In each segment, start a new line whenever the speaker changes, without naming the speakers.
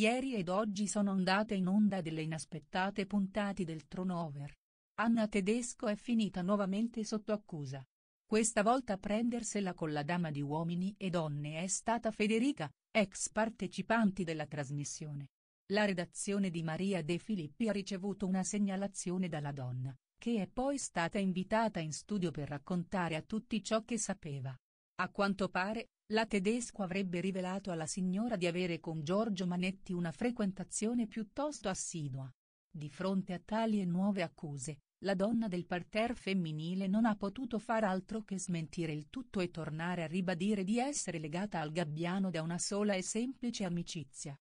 Ieri ed oggi sono andate in onda delle inaspettate puntate del Tronover. Anna Tedesco è finita nuovamente sotto accusa. Questa volta a prendersela con la dama di uomini e donne è stata Federica, ex partecipanti della trasmissione. La redazione di Maria De Filippi ha ricevuto una segnalazione dalla donna, che è poi stata invitata in studio per raccontare a tutti ciò che sapeva. A quanto pare, la tedesco avrebbe rivelato alla signora di avere con Giorgio Manetti una frequentazione piuttosto assidua. Di fronte a tali e nuove accuse, la donna del parterre femminile non ha potuto far altro che smentire il tutto e tornare a ribadire di essere legata al gabbiano da una sola e semplice amicizia.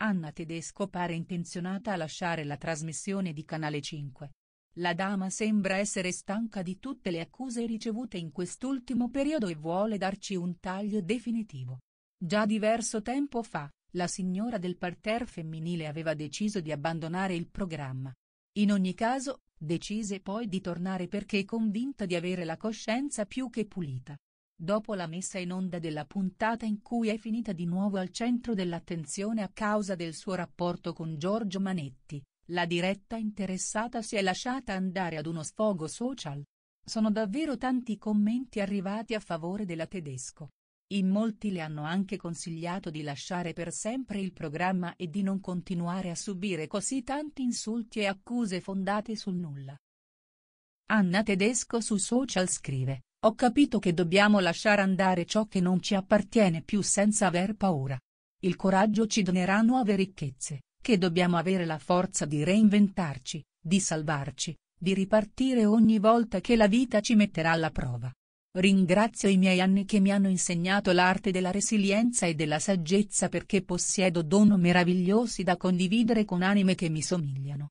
Anna Tedesco pare intenzionata a lasciare la trasmissione di Canale 5, la dama sembra essere stanca di tutte le accuse ricevute in quest'ultimo periodo e vuole darci un taglio definitivo. Già diverso tempo fa, la signora del parterre femminile aveva deciso di abbandonare il programma. In ogni caso, decise poi di tornare perché convinta di avere la coscienza più che pulita. Dopo la messa in onda della puntata in cui è finita di nuovo al centro dell'attenzione a causa del suo rapporto con Giorgio Manetti, la diretta interessata si è lasciata andare ad uno sfogo social. Sono davvero tanti i commenti arrivati a favore della tedesco. In molti le hanno anche consigliato di lasciare per sempre il programma e di non continuare a subire così tanti insulti e accuse fondate sul nulla. Anna Tedesco su social scrive, ho capito che dobbiamo lasciare andare ciò che non ci appartiene più senza aver paura. Il coraggio ci donerà nuove ricchezze perché dobbiamo avere la forza di reinventarci, di salvarci, di ripartire ogni volta che la vita ci metterà alla prova. Ringrazio i miei anni che mi hanno insegnato l'arte della resilienza e della saggezza perché possiedo dono meravigliosi da condividere con anime che mi somigliano.